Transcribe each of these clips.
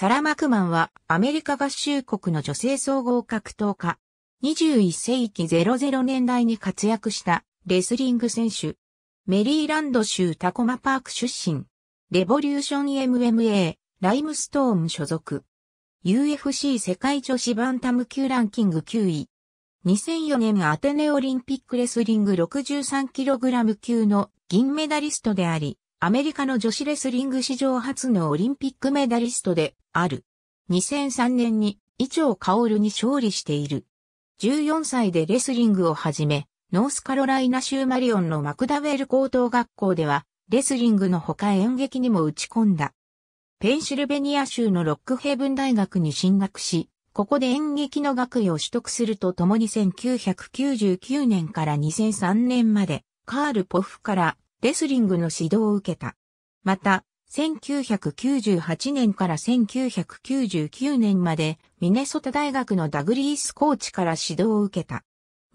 サラ・マクマンはアメリカ合衆国の女性総合格闘家。21世紀00年代に活躍したレスリング選手。メリーランド州タコマパーク出身。レボリューション MMA、ライムストーン所属。UFC 世界女子バンタム級ランキング9位。2004年アテネオリンピックレスリング 63kg 級の銀メダリストであり、アメリカの女子レスリング史上初のオリンピックメダリストである。2003年に伊調薫に勝利している。14歳でレスリングを始め、ノースカロライナ州マリオンのマクダウェル高等学校では、レスリングの他演劇にも打ち込んだ。ペンシルベニア州のロックヘブン大学に進学し、ここで演劇の学位を取得するとともに1999年から2003年まで、カール・ポフからレスリングの指導を受けた。また、1998年から1999年までミネソタ大学のダグリースコーチから指導を受けた。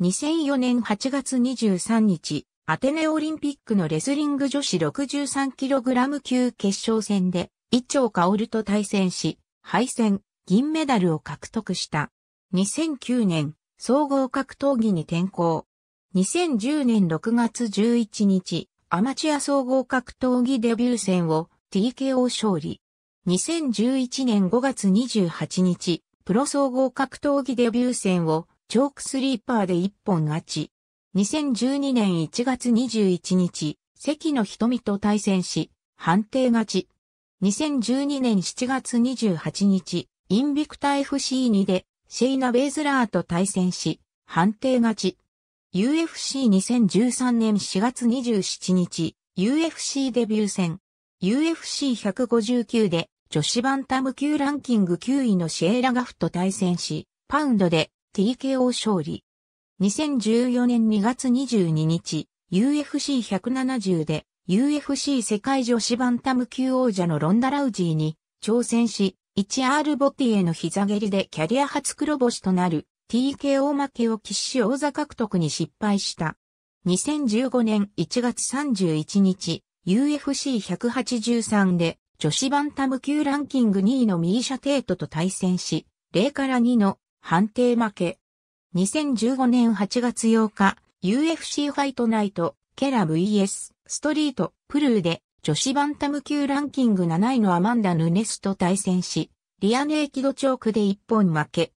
2004年8月23日、アテネオリンピックのレスリング女子 63kg 級決勝戦で、一丁薫と対戦し、敗戦、銀メダルを獲得した。2009年、総合格闘技に転向。2010年6月11日、アマチュア総合格闘技デビュー戦を TKO 勝利。2011年5月28日、プロ総合格闘技デビュー戦をチョークスリーパーで一本勝ち。2012年1月21日、関野瞳と対戦し、判定勝ち。2012年7月28日、インビクタ FC2 でシェイナ・ベイズラーと対戦し、判定勝ち。UFC2013 年4月27日、UFC デビュー戦。UFC159 で女子バンタム級ランキング9位のシエラ・ガフと対戦し、パウンドで TKO 勝利。2014年2月22日、UFC170 で UFC 世界女子バンタム級王者のロンダ・ラウジーに挑戦し、1R ボティへの膝蹴りでキャリア初黒星となる TKO 負けを喫し王座獲得に失敗した。2015年1月31日、UFC183 で女子バンタム級ランキング2位のミーシャ・テートと対戦し、0から2の判定負け。2015年8月8日、UFC ファイトナイト、ケラ VS、ストリート、プルーで、女子バンタム級ランキング7位のアマンダ・ヌネスと対戦し、リアネーキドチョークで1本負け。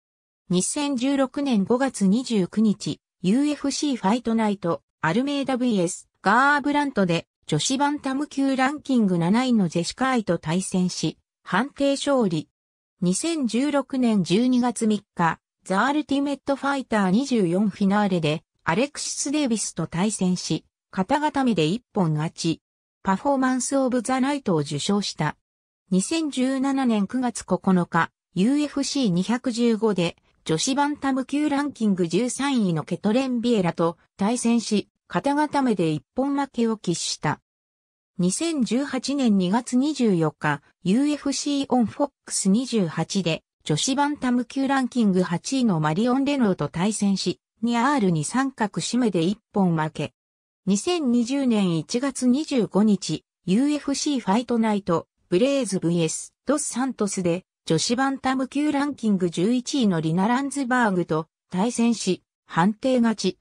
2016年5月29日、UFC ファイトナイト、アルメイダ VS、ガーブラントで、女子バンタム級ランキング7位のジェシカイと対戦し、判定勝利。2016年12月3日、ザ・アルティメット・ファイター24フィナーレで、アレクシス・デイビスと対戦し、肩固めで一本勝ち、パフォーマンス・オブ・ザ・ナイトを受賞した。2017年9月9日、UFC215 で、女子バンタム級ランキング13位のケトレン・ビエラと対戦し、肩固めで一本負けを喫した。2018年2月24日、UFC オンフォックス28で、女子バンタム級ランキング8位のマリオン・レノーと対戦し、2R に三角締めで一本負け。2020年1月25日、UFC ファイトナイト、ブレイズ VS ドスサントスで、女子バンタム級ランキング11位のリナ・ランズバーグと対戦し、判定勝ち。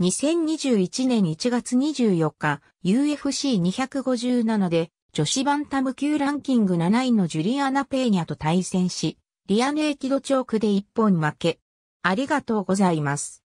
2021年1月24日、UFC257 で女子バンタム級ランキング7位のジュリアナ・ペーニャと対戦し、リアネーキドチョークで1本負け。ありがとうございます。